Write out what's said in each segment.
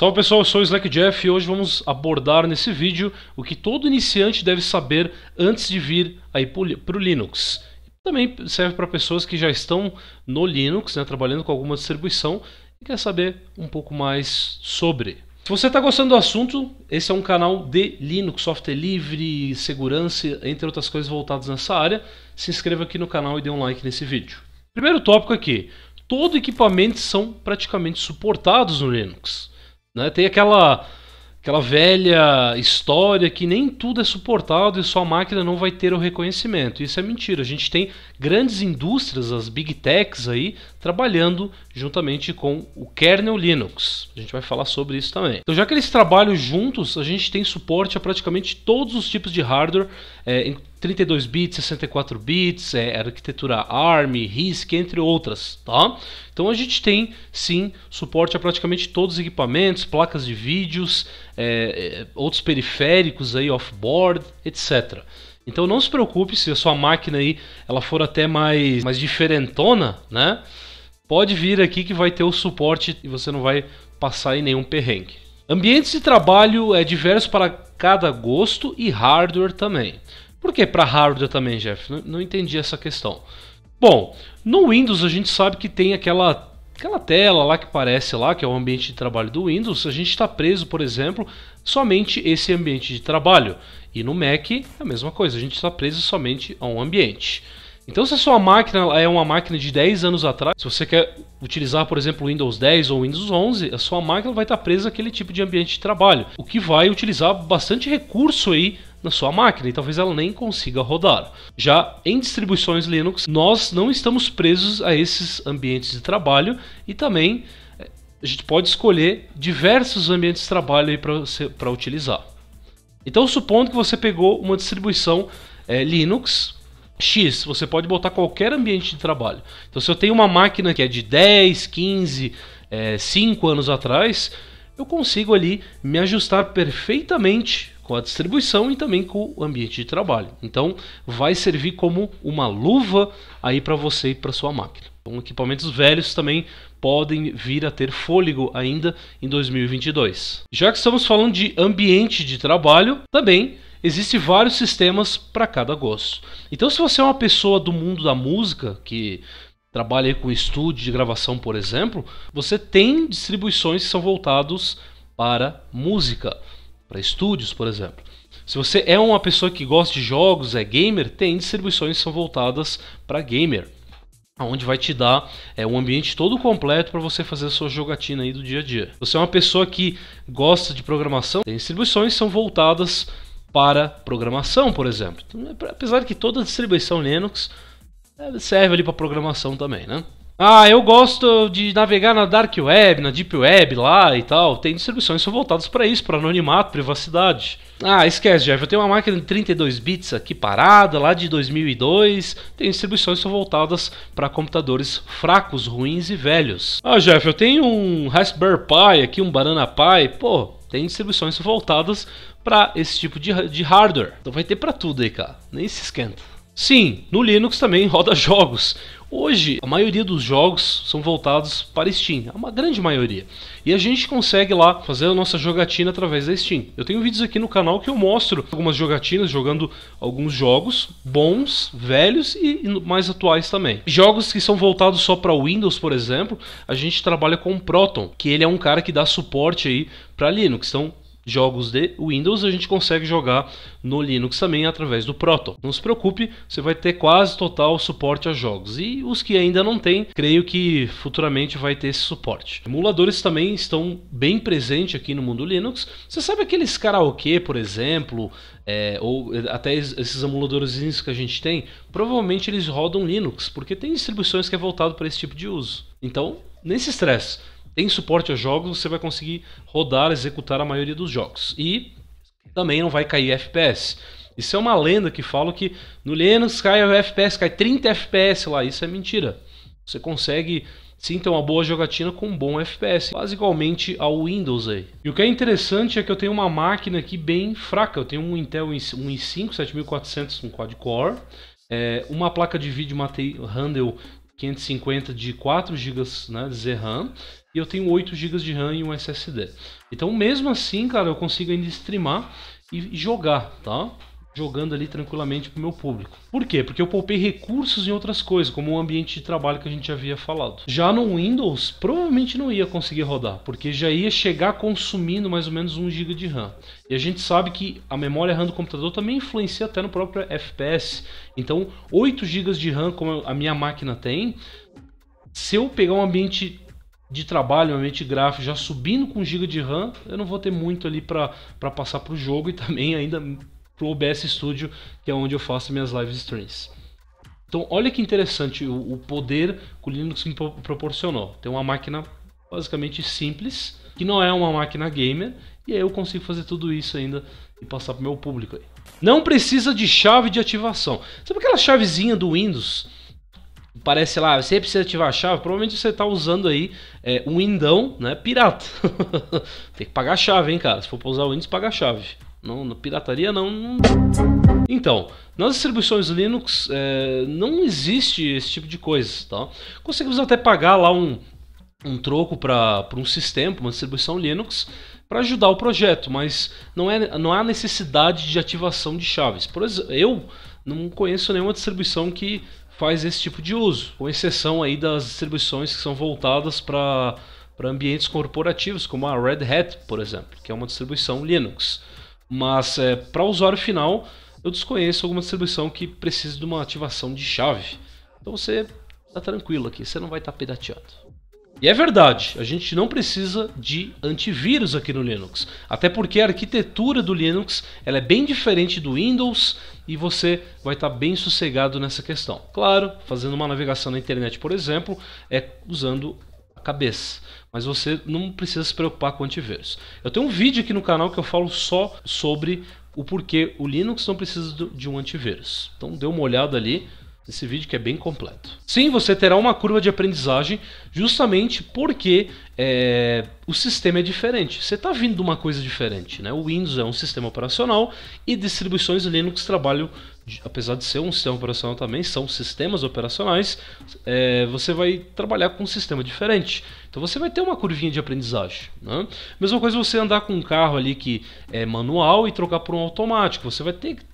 Salve pessoal, eu sou o Slack Jeff e hoje vamos abordar nesse vídeo o que todo iniciante deve saber antes de vir aí para o Linux. Também serve para pessoas que já estão no Linux, né, trabalhando com alguma distribuição e quer saber um pouco mais sobre. Se você está gostando do assunto, esse é um canal de Linux, software livre, segurança, entre outras coisas voltadas nessa área. Se inscreva aqui no canal e dê um like nesse vídeo. Primeiro tópico aqui, todo equipamento são praticamente suportados no Linux. Né? Tem aquela, aquela velha história que nem tudo é suportado e só a máquina não vai ter o reconhecimento. Isso é mentira. A gente tem grandes indústrias, as big techs aí, trabalhando juntamente com o kernel Linux. A gente vai falar sobre isso também. Então, já que eles trabalham juntos, a gente tem suporte a praticamente todos os tipos de hardware, é, 32 bits, 64 bits, é, arquitetura ARM, RISC, entre outras, tá? Então a gente tem sim suporte a praticamente todos os equipamentos, placas de vídeos, é, é outros periféricos aí off-board, etc. Então não se preocupe se a sua máquina aí ela for até mais mais diferentona, né? Pode vir aqui que vai ter o suporte e você não vai passar em nenhum perrengue. Ambientes de trabalho é diversos para cada gosto e hardware também. Por que para hardware também, Jeff? Não, não entendi essa questão. Bom, no Windows a gente sabe que tem aquela aquela tela lá que parece lá, que é o ambiente de trabalho do Windows, a gente está preso, por exemplo, somente esse ambiente de trabalho. E no Mac é a mesma coisa, a gente está preso somente a um ambiente. Então, se a sua máquina é uma máquina de 10 anos atrás, se você quer utilizar, por exemplo, o Windows 10 ou Windows 11, a sua máquina vai estar tá presa àquele tipo de ambiente de trabalho, o que vai utilizar bastante recurso aí na sua máquina e talvez ela nem consiga rodar. Já em distribuições Linux, nós não estamos presos a esses ambientes de trabalho e também eh, a gente pode escolher diversos ambientes de trabalho para utilizar. Então, supondo que você pegou uma distribuição é, Linux X, você pode botar qualquer ambiente de trabalho. Então, se eu tenho uma máquina que é de 10, 15, é, 5 anos atrás, eu consigo ali me ajustar perfeitamente com a distribuição e também com o ambiente de trabalho. Então, vai servir como uma luva aí para você e para sua máquina. Então, equipamentos velhos também podem vir a ter fôlego ainda em 2022. Já que estamos falando de ambiente de trabalho, também existem vários sistemas para cada gosto. Então, se você é uma pessoa do mundo da música que trabalha com estúdio de gravação, por exemplo, você tem distribuições que são voltados para música para estúdios, por exemplo. Se você é uma pessoa que gosta de jogos, é gamer, tem distribuições que são voltadas para gamer, onde vai te dar é, um ambiente todo completo para você fazer a sua jogatina aí do dia a dia. Você é uma pessoa que gosta de programação, tem distribuições que são voltadas para programação, por exemplo. Então, é, apesar de que toda distribuição Linux é, serve ali para programação também, né? Ah, eu gosto de navegar na Dark Web, na Deep Web lá e tal. Tem distribuições só voltadas para isso, para anonimato, privacidade. Ah, esquece, Jeff. Eu tenho uma máquina de 32 bits aqui parada, lá de 2002. Tem distribuições só voltadas para computadores fracos, ruins e velhos. Ah, Jeff, eu tenho um Raspberry Pi aqui, um Banana Pi. Pô, tem distribuições voltadas para esse tipo de, de hardware. Então vai ter para tudo aí, cara. Nem se esquenta. Sim, no Linux também roda jogos. Hoje, a maioria dos jogos são voltados para Steam, uma grande maioria. E a gente consegue lá fazer a nossa jogatina através da Steam. Eu tenho vídeos aqui no canal que eu mostro algumas jogatinas jogando alguns jogos bons, velhos e mais atuais também. Jogos que são voltados só para Windows, por exemplo, a gente trabalha com o Proton, que ele é um cara que dá suporte aí para Linux. Então, jogos de Windows, a gente consegue jogar no Linux também através do Proton. Não se preocupe, você vai ter quase total suporte a jogos. E os que ainda não tem, creio que futuramente vai ter esse suporte. Emuladores também estão bem presentes aqui no mundo Linux. Você sabe aqueles karaokê, por exemplo, é, ou até esses emuladores que a gente tem, provavelmente eles rodam Linux, porque tem distribuições que é voltado para esse tipo de uso. Então, nem se estresse tem suporte a jogos, você vai conseguir rodar, executar a maioria dos jogos. E também não vai cair FPS. Isso é uma lenda que falam que no Linux cai FPS, cai 30 FPS lá. Isso é mentira. Você consegue sim ter uma boa jogatina com um bom FPS, quase igualmente ao Windows aí. E o que é interessante é que eu tenho uma máquina aqui bem fraca. Eu tenho um Intel um i5 7400 com um quad-core, é, uma placa de vídeo uma Handle 550 de 4 GB né, de RAM e eu tenho 8 GB de RAM e um SSD. Então, mesmo assim, cara, eu consigo ainda streamar e jogar, tá? Jogando ali tranquilamente pro meu público. Por quê? Porque eu poupei recursos em outras coisas, como o ambiente de trabalho que a gente havia falado. Já no Windows, provavelmente não ia conseguir rodar, porque já ia chegar consumindo mais ou menos 1 GB de RAM. E a gente sabe que a memória RAM do computador também influencia até no próprio FPS. Então, 8 GB de RAM, como a minha máquina tem, se eu pegar um ambiente de trabalho, meu mente gráfico já subindo com giga de RAM, eu não vou ter muito ali para passar para o jogo e também ainda pro OBS Studio, que é onde eu faço minhas live streams. Então, olha que interessante o, o poder que o Linux me proporcionou. Tem uma máquina basicamente simples, que não é uma máquina gamer, e aí eu consigo fazer tudo isso ainda e passar para o meu público. Aí. Não precisa de chave de ativação. Sabe aquela chavezinha do Windows? Parece lá, você precisa ativar a chave. Provavelmente você está usando aí é, um Windão, né? Pirata. Tem que pagar a chave, hein, cara? Se for usar o Windows, paga a chave. Não, pirataria não. Então, nas distribuições Linux é, não existe esse tipo de coisa. Tá? Conseguimos até pagar lá um, um troco para um sistema, uma distribuição Linux, para ajudar o projeto, mas não, é, não há necessidade de ativação de chaves. Por exemplo, eu não conheço nenhuma distribuição que faz esse tipo de uso, com exceção aí das distribuições que são voltadas para ambientes corporativos, como a Red Hat, por exemplo, que é uma distribuição Linux. Mas é, para o usuário final, eu desconheço alguma distribuição que precise de uma ativação de chave. Então você está tranquilo aqui, você não vai estar tá e é verdade, a gente não precisa de antivírus aqui no Linux, até porque a arquitetura do Linux ela é bem diferente do Windows e você vai estar tá bem sossegado nessa questão. Claro, fazendo uma navegação na internet, por exemplo, é usando a cabeça, mas você não precisa se preocupar com antivírus. Eu tenho um vídeo aqui no canal que eu falo só sobre o porquê o Linux não precisa de um antivírus. Então dê uma olhada ali, desse vídeo que é bem completo. Sim, você terá uma curva de aprendizagem justamente porque é, o sistema é diferente. Você está vindo de uma coisa diferente. Né? O Windows é um sistema operacional e distribuições Linux trabalham, apesar de ser um sistema operacional também, são sistemas operacionais. É, você vai trabalhar com um sistema diferente. Então você vai ter uma curvinha de aprendizagem. Né? Mesma coisa você andar com um carro ali que é manual e trocar por um automático. Você vai ter que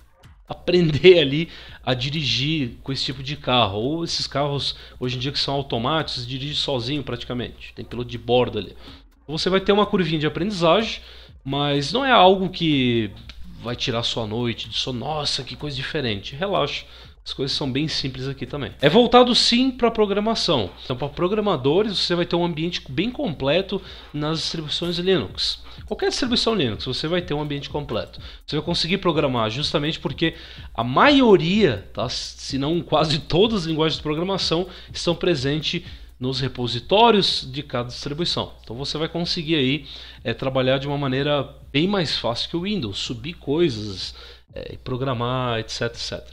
aprender ali a dirigir com esse tipo de carro. Ou esses carros hoje em dia que são automáticos, dirige sozinho praticamente. Tem piloto de bordo ali. Você vai ter uma curvinha de aprendizagem, mas não é algo que vai tirar sua noite de só, nossa, que coisa diferente. Relaxa. As coisas são bem simples aqui também. É voltado sim para programação. Então, para programadores, você vai ter um ambiente bem completo nas distribuições Linux. Qualquer distribuição Linux, você vai ter um ambiente completo. Você vai conseguir programar justamente porque a maioria, tá? se não quase todas as linguagens de programação, estão presentes nos repositórios de cada distribuição. Então você vai conseguir aí é, trabalhar de uma maneira bem mais fácil que o Windows, subir coisas, é, programar, etc, etc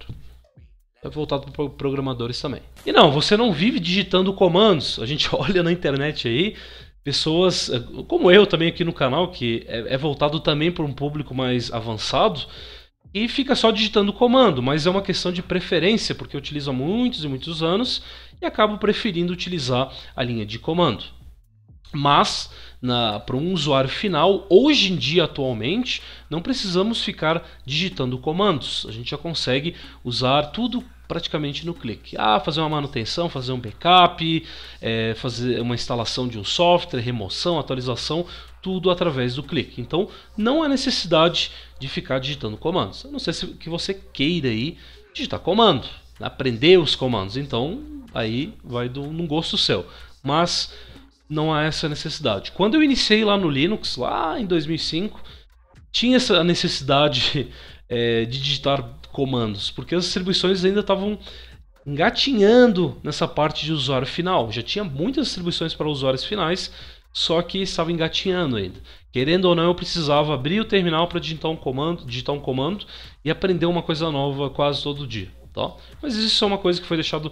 é voltado para programadores também. E não, você não vive digitando comandos. A gente olha na internet aí pessoas, eh, como eu também aqui no canal, que é, é voltado também para um público mais avançado, e fica só digitando comando, mas é uma questão de preferência, porque há muitos e muitos anos e acabo preferindo utilizar a linha de comando. Mas, para um usuário final, hoje em dia, atualmente, não precisamos ficar digitando comandos. A gente já consegue usar tudo praticamente no clique. Ah, fazer uma manutenção, fazer um backup, é, fazer uma instalação de um software, remoção, atualização, tudo através do clique. Então, não há necessidade de ficar digitando comandos. A não ser que você queira aí digitar comando, aprender os comandos. Então, aí vai do num gosto seu. Mas não há essa necessidade. Quando eu iniciei lá no Linux, lá em 2005, tinha essa necessidade é, de digitar comandos, porque as distribuições ainda estavam engatinhando nessa parte de usuário final. Já tinha muitas distribuições para usuários finais, só que estava engatinhando ainda. Querendo ou não, eu precisava abrir o terminal para digitar um comando, digitar um comando e aprender uma coisa nova quase todo dia, tá? Mas isso é uma coisa que foi deixado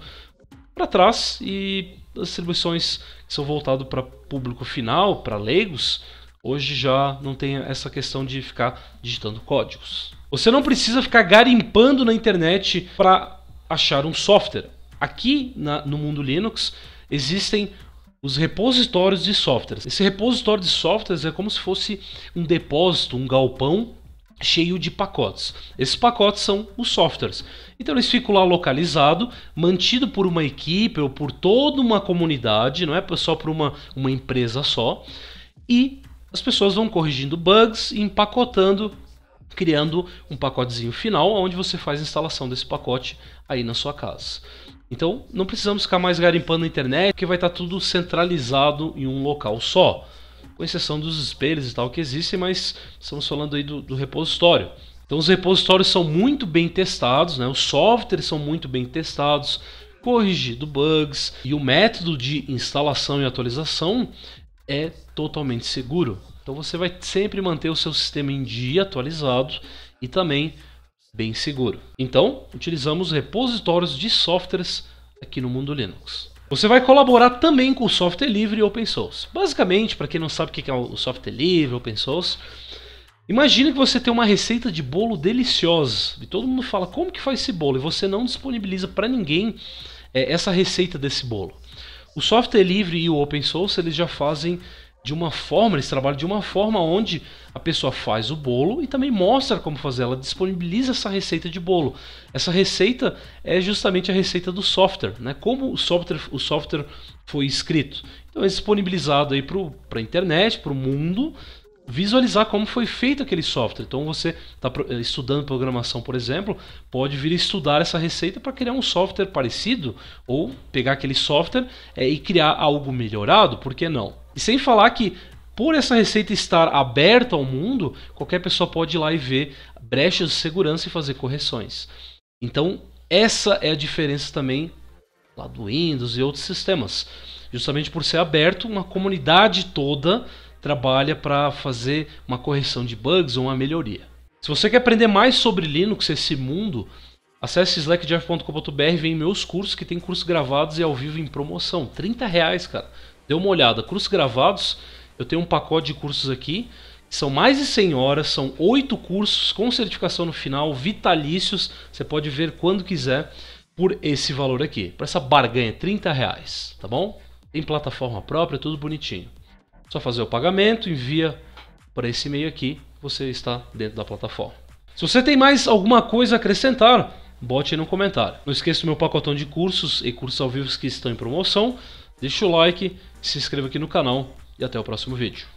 para trás e as distribuições que são voltadas para público final, para leigos, Hoje já não tem essa questão de ficar digitando códigos. Você não precisa ficar garimpando na internet para achar um software. Aqui na, no mundo Linux existem os repositórios de softwares. Esse repositório de softwares é como se fosse um depósito, um galpão cheio de pacotes. Esses pacotes são os softwares. Então eles ficam lá localizados, mantido por uma equipe ou por toda uma comunidade, não é só por uma, uma empresa só. E as pessoas vão corrigindo bugs e empacotando, criando um pacotezinho final onde você faz a instalação desse pacote aí na sua casa. Então não precisamos ficar mais garimpando na internet, porque vai estar tá tudo centralizado em um local só, com exceção dos espelhos e tal que existem, mas estamos falando aí do, do repositório. Então os repositórios são muito bem testados, né? os softwares são muito bem testados, corrigido bugs e o método de instalação e atualização é totalmente seguro. Então você vai sempre manter o seu sistema em dia atualizado e também bem seguro. Então, utilizamos repositórios de softwares aqui no mundo Linux. Você vai colaborar também com o software livre e open source. Basicamente, para quem não sabe o que é o software livre, open source, imagine que você tem uma receita de bolo deliciosa e todo mundo fala como que faz esse bolo e você não disponibiliza para ninguém é, essa receita desse bolo. O software livre e o open source eles já fazem de uma forma, eles trabalham de uma forma onde a pessoa faz o bolo e também mostra como fazer, ela disponibiliza essa receita de bolo. Essa receita é justamente a receita do software, né? Como o software, o software foi escrito. Então é disponibilizado aí para a internet, para o mundo, visualizar como foi feito aquele software. Então você está eh, estudando programação, por exemplo, pode vir estudar essa receita para criar um software parecido ou pegar aquele software é, e criar algo melhorado, por que não? E sem falar que por essa receita estar aberta ao mundo, qualquer pessoa pode ir lá e ver brechas de segurança e fazer correções. Então, essa é a diferença também lá do Windows e outros sistemas. Justamente por ser aberto, uma comunidade toda trabalha para fazer uma correção de bugs ou uma melhoria. Se você quer aprender mais sobre Linux, esse mundo, acesse slackjeff.com.br e vem meus cursos, que tem cursos gravados e ao vivo em promoção. 30 reais, cara. Dê uma olhada. Cursos gravados, eu tenho um pacote de cursos aqui. São mais de 100 horas, são 8 cursos com certificação no final, vitalícios. Você pode ver quando quiser por esse valor aqui, por essa barganha, 30 reais, tá bom? Tem plataforma própria, tudo bonitinho. Só fazer o pagamento, envia para esse e-mail aqui, você está dentro da plataforma. Se você tem mais alguma coisa a acrescentar, bote aí no comentário. Não esqueça do meu pacotão de cursos e cursos ao vivo que estão em promoção. Deixa o like, se inscreva aqui no canal e até o próximo vídeo.